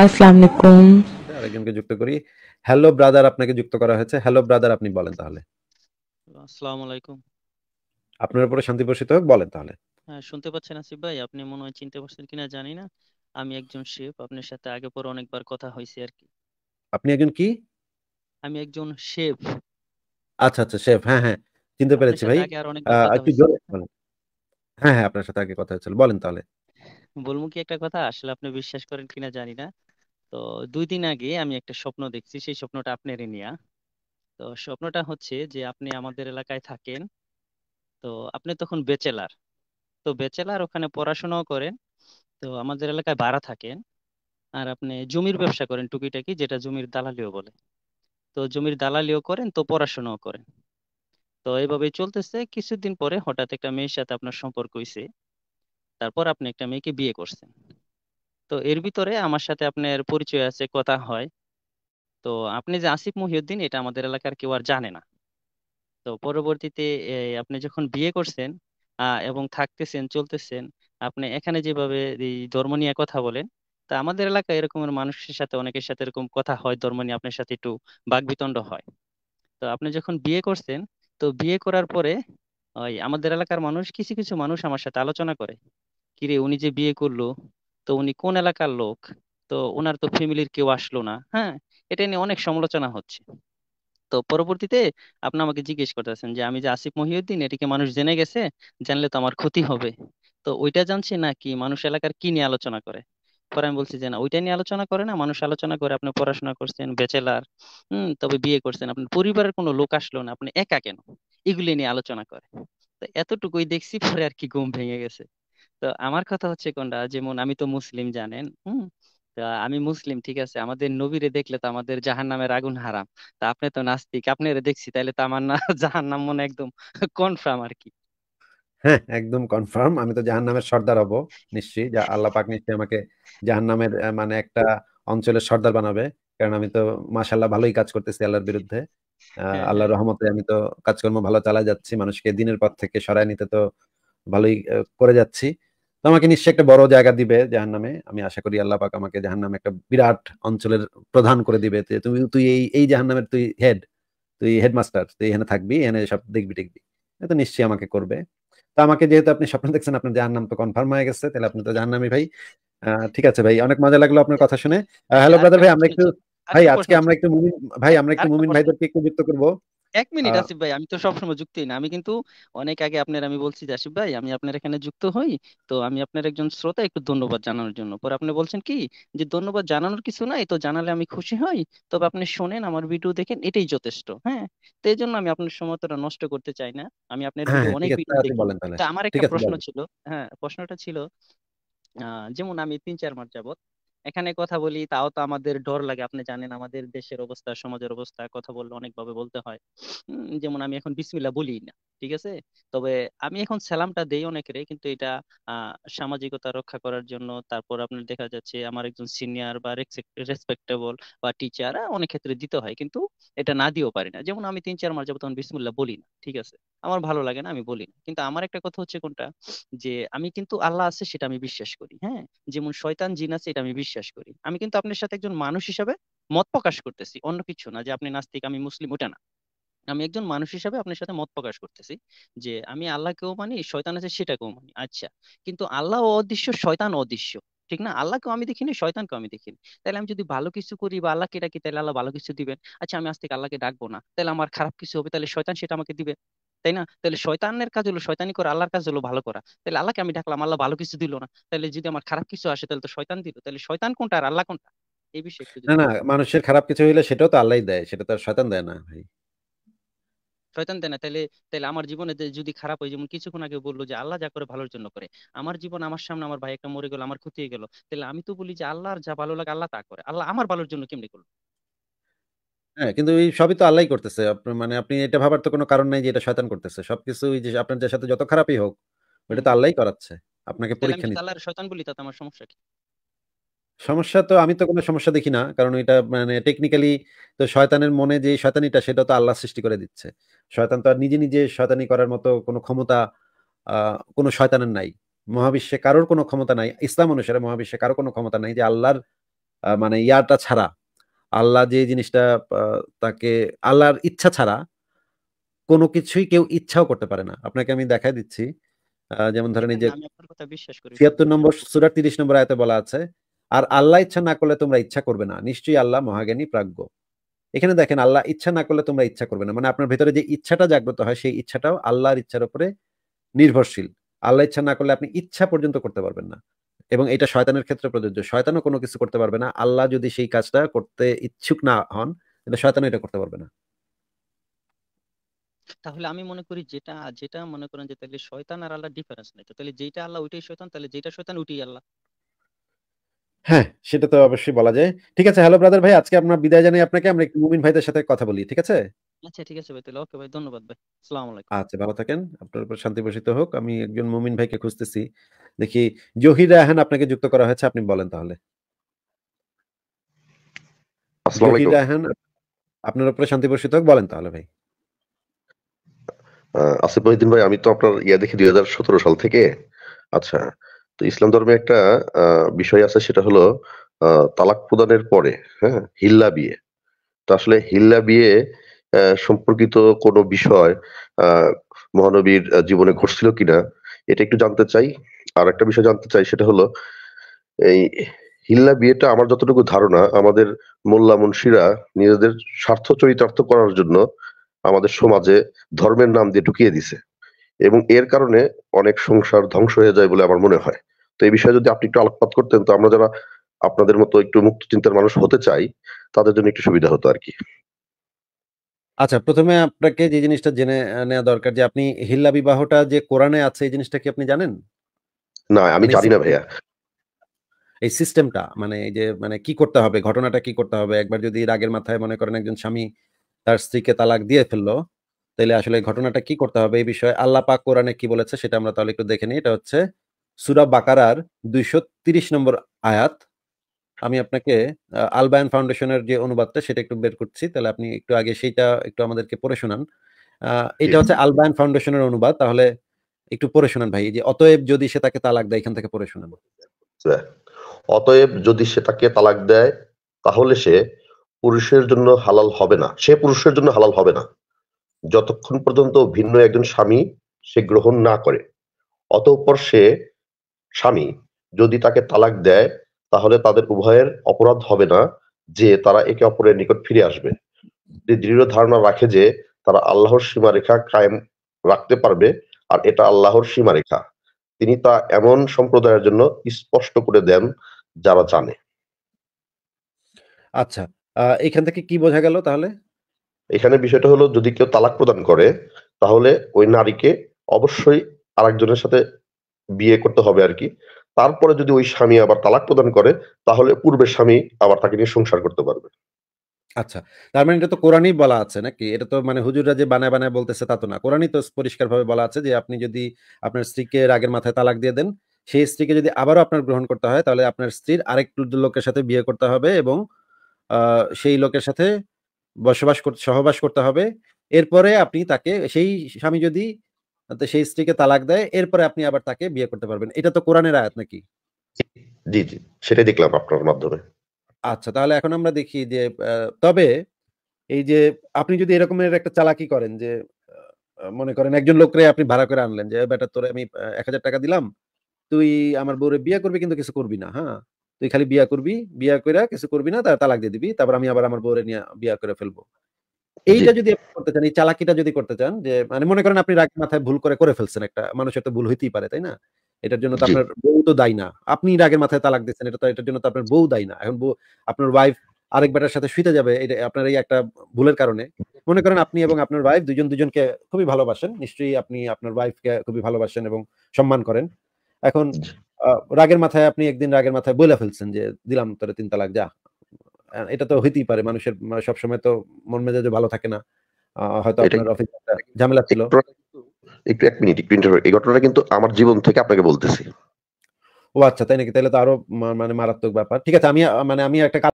আরেকজনকে যুক্ত করি হ্যালো ব্রাদার আপনাকে যুক্ত করা হয়েছে হ্যালো ব্রাদার আপনি বলেন তাহলে আসসালামু আলাইকুম আপনার উপরে শান্তি হোক বলেন তাহলে হ্যাঁ শুনতে পাচ্ছেন আসিফ ভাই আপনি মনে হয় চিনতে পারছেন কিনা জানি না আমি একজন শেফ আপনার সাথে আগে পরে অনেকবার কথা হয়েছে আর কি আপনি একজন কি আমি একজন শেফ আচ্ছা আচ্ছা শেফ হ্যাঁ হ্যাঁ চিনতে পেরেছি ভাই একটু জোরে বলেন হ্যাঁ হ্যাঁ আপনার সাথে আগে কথা হয়েছিল বলেন তাহলে বলবো কি একটা কথা আসলে আপনি বিশ্বাস করেন কিনা জানি না তো দুই দিন আগে আমি একটা স্বপ্ন দেখছি সেই স্বপ্নটা আপনারই নিয়া তো স্বপ্নটা হচ্ছে যে আপনি আমাদের এলাকায় থাকেন তো আপনি তখন বেচেলার তো বেচেলার ওখানে পড়াশোনাও করেন তো আমাদের এলাকায় ভাড়া থাকেন আর আপনি জমির ব্যবসা করেন টুকিটাকি যেটা জমির দালালিও বলে তো জমির দালালিও করেন তো পড়াশোনাও করেন তো এইভাবে চলতেছে কিছুদিন পরে হঠাৎ একটা মেয়ের সাথে আপনার সম্পর্ক হয়েছে তারপর আপনি একটা মেয়েকে বিয়ে করছেন তো এর ভিতরে আমার সাথে আপনার পরিচয় আছে কথা হয় তো আপনি যে আসিফ মহিউদ্দিন এটা আমাদের এলাকার কেউ আর জানে না তো পরবর্তীতে আপনি যখন বিয়ে করছেন আহ, এবং থাকতেছেন চলতেছেন আপনি এখানে যেভাবে এই ধর্ম নিয়ে কথা বলেন তা আমাদের এলাকায় এরকমের মানুষের সাথে অনেকের সাথে এরকম কথা হয় ধর্ম নিয়ে আপনার সাথে একটু বাকবিতণ্ড হয় তো আপনি যখন বিয়ে করছেন তো বিয়ে করার পরে ওই আমাদের এলাকার মানুষ কিছু কিছু মানুষ আমার সাথে আলোচনা করে কিরে উনি যে বিয়ে করলো তো উনি কোন এলাকার লোক তো ওনার তো ফ্যামিলির কেউ আসলো না হ্যাঁ এটা নিয়ে অনেক সমালোচনা হচ্ছে তো পরবর্তীতে আপনি আমাকে জিজ্ঞেস করতেছেন যে আমি যে আসিফ মহিউদ্দিন এটিকে মানুষ জেনে গেছে জানলে তো আমার ক্ষতি হবে তো ওইটা জানছি না কি মানুষ এলাকার কি নিয়ে আলোচনা করে পরে আমি বলছি যে না ওইটা নিয়ে আলোচনা করে না মানুষ আলোচনা করে আপনি পড়াশোনা করছেন ব্যাচেলার হম তবে বিয়ে করছেন আপনার পরিবারের কোনো লোক আসলো না আপনি একা কেন এগুলি নিয়ে আলোচনা করে তো এতটুকুই দেখছি পরে আর কি ঘুম ভেঙে গেছে তো আমার কথা হচ্ছে কোনটা যেমন আমি তো মুসলিম জানেন হুম তা আমি মুসলিম ঠিক আছে আমাদের নবীরে দেখলে তো আমাদের জাহান্নামের আগুন হারাম তা আপনি তো নাস্তিক আপনারে দেখছি তাহলে তো আমার না জাহান্নাম মনে একদম কনফার্ম আর কি হ্যাঁ একদম কনফার্ম আমি তো জাহান্নামের সর্দার হব নিশ্চয়ই যা আল্লাহ পাক নিশ্চয়ই আমাকে জাহান্নামের মানে একটা অঞ্চলের সর্দার বানাবে কারণ আমি তো মাশাল্লাহ ভালোই কাজ করতেছি আল্লাহর বিরুদ্ধে আহ, হ্যাঁ, হ্যাঁ। আল্লাহর রহমতে আমি তো কাজকর্ম ভালো চালা যাচ্ছি মানুষকে দিনের পথ থেকে সরায় নিতে তো ভালোই করে যাচ্ছি তো আমাকে নিশ্চয়ই একটা বড় জায়গা দিবে জাহান নামে আমি আশা করি আল্লাহ পাক আমাকে জাহান নামে একটা বিরাট অঞ্চলের প্রধান করে দিবে তুমি তুই এই এই জাহান নামের তুই হেড তুই হেডমাস্টার তুই এখানে থাকবি এখানে সব দেখবি টেকবি তো নিশ্চয়ই আমাকে করবে তো আমাকে যেহেতু আপনি স্বপ্ন দেখছেন আপনার জাহার নাম তো কনফার্ম হয়ে গেছে তাহলে আপনি তো জাহার নামই ভাই ঠিক আছে ভাই অনেক মজা লাগলো আপনার কথা শুনে হ্যালো আচ্ছা, ব্রাদার ভাই আমরা আচ্ছা, একটু আচ্ছা, ভাই আজকে আমরা একটু মুমিন ভাই আমরা একটু মুমিন ভাইদেরকে একটু যুক্ত করবো এক মিনিট আসিফ ভাই আমি তো সবসময় যুক্তই না আমি কিন্তু অনেক আগে আপনার আমি বলছি যে আসিফ ভাই আমি আপনার এখানে যুক্ত হই তো আমি আপনার একজন শ্রোতা একটু ধন্যবাদ জানানোর জন্য পরে আপনি বলছেন কি যে ধন্যবাদ জানানোর কিছু নাই তো জানালে আমি খুশি হই তবে আপনি শোনেন আমার ভিডিও দেখেন এটাই যথেষ্ট হ্যাঁ তো এই জন্য আমি আপনার সময়টা নষ্ট করতে চাই না আমি আপনার হ্যাঁ, ভিডিও হ্যাঁ, অনেক ভিডিও দেখি তা আমার একটা প্রশ্ন ছিল হ্যাঁ প্রশ্নটা ছিল আহ যেমন আমি তিন চার মাস যাবত এখানে কথা বলি তাও তো আমাদের ডর লাগে আপনি জানেন আমাদের দেশের অবস্থা সমাজের অবস্থা কথা বললে অনেক ভাবে বলতে হয় যেমন আমি এখন বিসমিল্লা বলি না ঠিক আছে তবে আমি এখন সালামটা দেই অনেকেরে কিন্তু এটা সামাজিকতা রক্ষা করার জন্য তারপর আপনার দেখা যাচ্ছে আমার একজন সিনিয়র বা রেসপেক্টেবল বা টিচার অনেক ক্ষেত্রে দিতে হয় কিন্তু এটা না দিয়েও পারি না যেমন আমি তিন চার মাস যাবো তখন বিসমুল্লাহ বলি না ঠিক আছে আমার ভালো লাগে না আমি বলি না কিন্তু আমার একটা কথা হচ্ছে কোনটা যে আমি কিন্তু আল্লাহ আছে সেটা আমি বিশ্বাস করি হ্যাঁ যেমন শয়তান জিন আছে এটা আমি বিশ্বাস করি আমি কিন্তু আপনার সাথে একজন মানুষ হিসাবে মত প্রকাশ করতেছি অন্য কিছু না যে আপনি নাস্তিক আমি মুসলিম ওটা না আমি একজন মানুষ হিসাবে আপনার সাথে মত প্রকাশ করতেছি যে আমি আল্লাহকেও মানি শয়তান আছে সেটাকেও মানি আচ্ছা কিন্তু আল্লাহ অদৃশ্য শয়তান অদৃশ্য ঠিক না আল্লাহকেও আমি দেখিনি শয়তানকেও আমি দেখিনি তাহলে আমি যদি ভালো কিছু করি বা আল্লাহকে ডাকি তাহলে আল্লাহ ভালো কিছু দিবেন আচ্ছা আমি আজ থেকে আল্লাহকে ডাকবো না তাহলে আমার খারাপ কিছু হবে তাহলে শয়তান সেটা আমাকে দিবে তাই না তাহলে শয়তানের কাজ হলো শয়তানি করে আল্লাহর কাজ হলো ভালো করা তাহলে আল্লাহকে আমি ডাকলাম আল্লাহ ভালো কিছু দিল না তাহলে যদি আমার খারাপ কিছু আসে তাহলে তো শয়তান দিল তাহলে শয়তান কোনটা আর আল্লাহ কোনটা এই বিষয়ে না না মানুষের খারাপ কিছু হইলে সেটাও তো আল্লাহ দেয় সেটা তো আর শয়তান দেয় না ভাই শয়তান তাই না তাহলে তাহলে আমার জীবনে যদি খারাপ হয় যেমন কিছুক্ষণ আগে বললো যে আল্লাহ যা করে ভালোর জন্য করে আমার জীবন আমার সামনে আমার ভাই একটা মরে গেল আমার ক্ষতি হয়ে গেল তাহলে আমি তো বলি যে আল্লাহর যা ভালো লাগে আল্লাহ তা করে আল্লাহ আমার ভালোর জন্য কেমনি করলো হ্যাঁ কিন্তু এই সবই তো আল্লাহ করতেছে মানে আপনি এটা ভাবার তো কোনো কারণ নাই যে এটা শয়তান করতেছে সবকিছু ওই যে আপনার যার সাথে যত খারাপই হোক ওটা তো আল্লাহ করাচ্ছে আপনাকে পরীক্ষা নিতে আল্লাহর শয়তান বলি তাতে আমার সমস্যা কি সমস্যা তো আমি তো কোনো সমস্যা দেখি না কারণ এটা মানে টেকনিক্যালি তো শয়তানের মনে যে শয়তানিটা সেটা তো আল্লাহ সৃষ্টি করে দিচ্ছে শয়তান তো আর নিজে নিজে শয়তানি করার মতো কোনো ক্ষমতা কোনো শয়তানের নাই মহাবিশ্বে কারোর কোনো ক্ষমতা নাই ইসলাম অনুসারে মহাবিশ্বে কারোর কোনো ক্ষমতা নাই যে আল্লাহর মানে ইয়াটা ছাড়া আল্লাহ যে জিনিসটা তাকে আল্লাহর ইচ্ছা ছাড়া কোনো কিছুই কেউ ইচ্ছাও করতে পারে না আপনাকে আমি দেখাই দিচ্ছি যেমন ধরেন এই যে ছিয়াত্তর নম্বর সুরার তিরিশ নম্বর আয়তে বলা আছে আর আল্লাহ ইচ্ছা না করলে তোমরা ইচ্ছা করবে না নিশ্চয়ই আল্লাহ মহাজ্ঞানী প্রাজ্ঞ এখানে দেখেন আল্লাহ ইচ্ছা না করলে তোমরা ইচ্ছা করবে না মানে আপনার ভেতরে যে ইচ্ছাটা জাগ্রত হয় সেই ইচ্ছাটাও আল্লাহর ইচ্ছার উপরে নির্ভরশীল আল্লাহ ইচ্ছা না করলে আপনি ইচ্ছা পর্যন্ত করতে পারবেন না এবং এটা শয়তানের ক্ষেত্রে প্রযোজ্য শয়তানও কোনো কিছু করতে পারবে না আল্লাহ যদি সেই কাজটা করতে ইচ্ছুক না হন তাহলে শয়তানও এটা করতে পারবে না তাহলে আমি মনে করি যেটা যেটা মনে করেন যে তাহলে শয়তান আর আল্লাহ ডিফারেন্স নাই তো তাহলে যেটা আল্লাহ ওইটাই শয়তান তাহলে যেটা শয়তান ওইটাই আল্লাহ হ্যাঁ সেটা তো অবশ্যই বলা যায়। ঠিক আছে হ্যালো ব্রাদার ভাই আজকে আপনার বিদায় জানাই আপনাকে। আমরা একটু মুমিন ভাইদের সাথে কথা বলি। ঠিক আছে? আচ্ছা ঠিক আছে ভাই তাহলে। ওকে ভাই ধন্যবাদ ভাই। আসসালামু আলাইকুম। আচ্ছা ভালো থাকেন। আপনার উপর শান্তি বর্ষিত হোক। আমি একজন মুমিন ভাইকে খুঁজতেছি। দেখি জহির আহান আপনাকে যুক্ত করা হয়েছে। আপনি বলেন তাহলে। আসসালামু জহির আহান আপনার উপর শান্তি বর্ষিত হোক। বলেন তাহলে ভাই। আ আসিফ মহিউদ্দিন ভাই আমি তো আপনার ইয়া দেখি ২০১৭ সাল থেকে। আচ্ছা। তো ইসলাম ধর্মে একটা বিষয় আছে সেটা হলো তালাক প্রদানের পরে হ্যাঁ হিল্লা বিয়ে তো আসলে হিল্লা বিয়ে সম্পর্কিত কোনো বিষয় মহানবীর জীবনে ঘটছিল কিনা এটা একটু জানতে চাই আর একটা বিষয় জানতে চাই সেটা হলো এই হিল্লা বিয়েটা আমার যতটুকু ধারণা আমাদের মোল্লা মুন্সিরা নিজেদের স্বার্থ চরিতার্থ করার জন্য আমাদের সমাজে ধর্মের নাম দিয়ে ঢুকিয়ে দিছে এবং এর কারণে অনেক সংসার ধ্বংস হয়ে যায় বলে আমার মনে হয় তো এই বিষয়ে যদি আপনি একটু আলোকপাত করতেন তো আমরা যারা আপনাদের মতো একটু মুক্ত চিন্তার মানুষ হতে চাই তাদের জন্য একটু সুবিধা হতো আর কি আচ্ছা প্রথমে আপনাকে যে জিনিসটা জেনে নেওয়া দরকার যে আপনি হিল্লা বিবাহটা যে কোরআনে আছে এই জিনিসটা কি আপনি জানেন না আমি মানে জানি না ভাইয়া এই সিস্টেমটা মানে এই যে মানে কি করতে হবে ঘটনাটা কি করতে হবে একবার যদি রাগের মাথায় মনে করেন একজন স্বামী তার স্ত্রীকে তালাক দিয়ে ফেললো তাহলে আসলে ঘটনাটা কি করতে হবে এই বিষয়ে আল্লাহ পাক কোরআনে কি বলেছে সেটা আমরা তাহলে একটু দেখে নিই এটা হচ্ছে সুরা বাকারার দুইশো তিরিশ নম্বর আয়াত আমি আপনাকে আলবায়ন ফাউন্ডেশনের যে অনুবাদটা সেটা একটু বের করছি তাহলে আপনি একটু আগে সেইটা একটু আমাদেরকে পড়ে শোনান এটা হচ্ছে আলবায়ান ফাউন্ডেশনের অনুবাদ তাহলে একটু পড়ে শোনান ভাই যে অতএব যদি সে তাকে তালাক দেয় এখান থেকে পড়ে শোনান আচ্ছা, অতএব যদি সে তাকে তালাক দেয় তাহলে সে পুরুষের জন্য হালাল হবে না সে পুরুষের জন্য হালাল হবে না যতক্ষণ পর্যন্ত ভিন্ন একজন স্বামী সে গ্রহণ না করে অতঃপর সে স্বামী যদি তাকে তালাক দেয় তাহলে তাদের উভয়ের অপরাধ হবে না যে তারা একে অপরের নিকট ফিরে আসবে যে দৃঢ় ধারণা রাখে যে তারা আল্লাহর সীমারেখা কায়েম রাখতে পারবে আর এটা আল্লাহর সীমারেখা তিনি তা এমন সম্প্রদায়ের জন্য স্পষ্ট করে দেন যারা জানে আচ্ছা এখান থেকে কি বোঝা গেল তাহলে এখানে বিষয়টা হলো যদি কেউ তালাক প্রদান করে তাহলে ওই নারীকে অবশ্যই আরেকজনের সাথে বিয়ে করতে হবে আর কি তারপরে যদি ওই স্বামী আবার তালাক প্রদান করে তাহলে পূর্বের স্বামী আবার তাকে নিয়ে সংসার করতে পারবে আচ্ছা তার মানে এটা তো কোরআনই বলা আছে নাকি এটা তো মানে হুজুররা যে বানায় বানায় বলতেছে তা তো না কোরআনই তো পরিষ্কারভাবে বলা আছে যে আপনি যদি আপনার স্ত্রীকে রাগের মাথায় তালাক দিয়ে দেন সেই স্ত্রীকে যদি আবারও আপনার গ্রহণ করতে হয় তাহলে আপনার স্ত্রীর আরেক লোকের সাথে বিয়ে করতে হবে এবং সেই লোকের সাথে বসবাস সহবাস করতে হবে এরপরে আপনি তাকে সেই স্বামী যদি তো সেই স্ত্রীকে তালাক দেয় এরপরে আপনি আবার তাকে বিয়ে করতে পারবেন এটা তো কোরআনের আয়াত নাকি জি জি সেটাই দেখলাম আপনার মাধ্যমে আচ্ছা তাহলে এখন আমরা দেখি যে তবে এই যে আপনি যদি এরকমের একটা চালাকি করেন যে মনে করেন একজন লোকরে আপনি ভাড়া করে আনলেন যে বেটা তোরে আমি এক হাজার টাকা দিলাম তুই আমার বউরে বিয়ে করবি কিন্তু কিছু করবি না হ্যাঁ তুই খালি বিয়া করবি বিয়া করে কিছু করবি না তার তালাক দিয়ে দিবি তারপর আমি আবার আমার বউরে নিয়ে বিয়া করে ফেলবো এইটা যদি আপনি করতে চান এই চালাকিটা যদি করতে চান যে মানে মনে করেন আপনি রাগ মাথায় ভুল করে করে ফেলছেন একটা মানুষের তো ভুল হইতেই পারে তাই না এটার জন্য তো আপনার বউ তো দায় না আপনি রাগের মাথায় তালাক দিচ্ছেন এটা তো এটার জন্য তো আপনার বউ দায় না এখন আপনার ওয়াইফ আরেক বেটার সাথে শুইতে যাবে এটা আপনার এই একটা ভুলের কারণে মনে করেন আপনি এবং আপনার ওয়াইফ দুজন দুজনকে খুবই ভালোবাসেন নিশ্চয়ই আপনি আপনার ওয়াইফকে খুবই ভালোবাসেন এবং সম্মান করেন এখন রাগের মাথায় আপনি একদিন রাগের মাথায় বলে ফেলছেন যে দিলাম তোরা তিন তালাক যা এটা তো হইতেই পারে মানুষের সবসময় তো মন মেজাজ ভালো থাকে না হয়তো আপনার অফিস ঝামেলা ছিল একটু এক মিনিট একটু এই ঘটনাটা কিন্তু আমার জীবন থেকে আপনাকে বলতেছি ও আচ্ছা তাই নাকি তাহলে তো আরো মানে মারাত্মক ব্যাপার ঠিক আছে আমি মানে আমি একটা